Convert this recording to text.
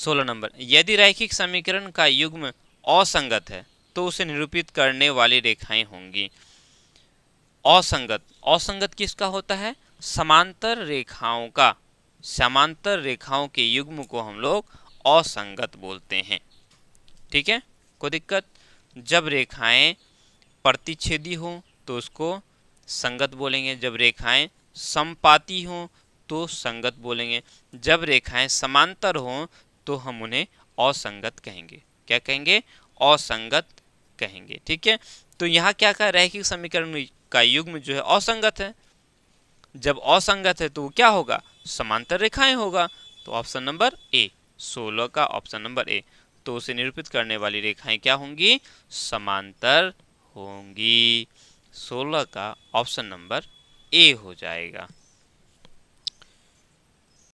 सोलह नंबर यदि रैखिक समीकरण का युग्म असंगत है तो उसे निरूपित करने वाली रेखाएं होंगी असंगत असंगत किसका होता है समांतर रेखाओं का समांतर रेखाओं के युग्म को हम लोग असंगत बोलते हैं ठीक है कोई दिक्कत जब रेखाएं प्रतिच्छेदी हो तो उसको संगत बोलेंगे जब रेखाएं समपाती हो तो संगत बोलेंगे जब रेखाएं समांतर हों तो हम उन्हें असंगत कहेंगे क्या कहेंगे असंगत कहेंगे ठीक है तो यहाँ क्या कहा रैखिक समीकरण का युग्म जो है असंगत है जब असंगत है तो क्या होगा समांतर रेखाएं होगा तो ऑप्शन नंबर ए सोलह का ऑप्शन नंबर ए तो उसे निरूपित करने वाली रेखाएं क्या होंगी समांतर होंगी सोलह का ऑप्शन नंबर ए हो जाएगा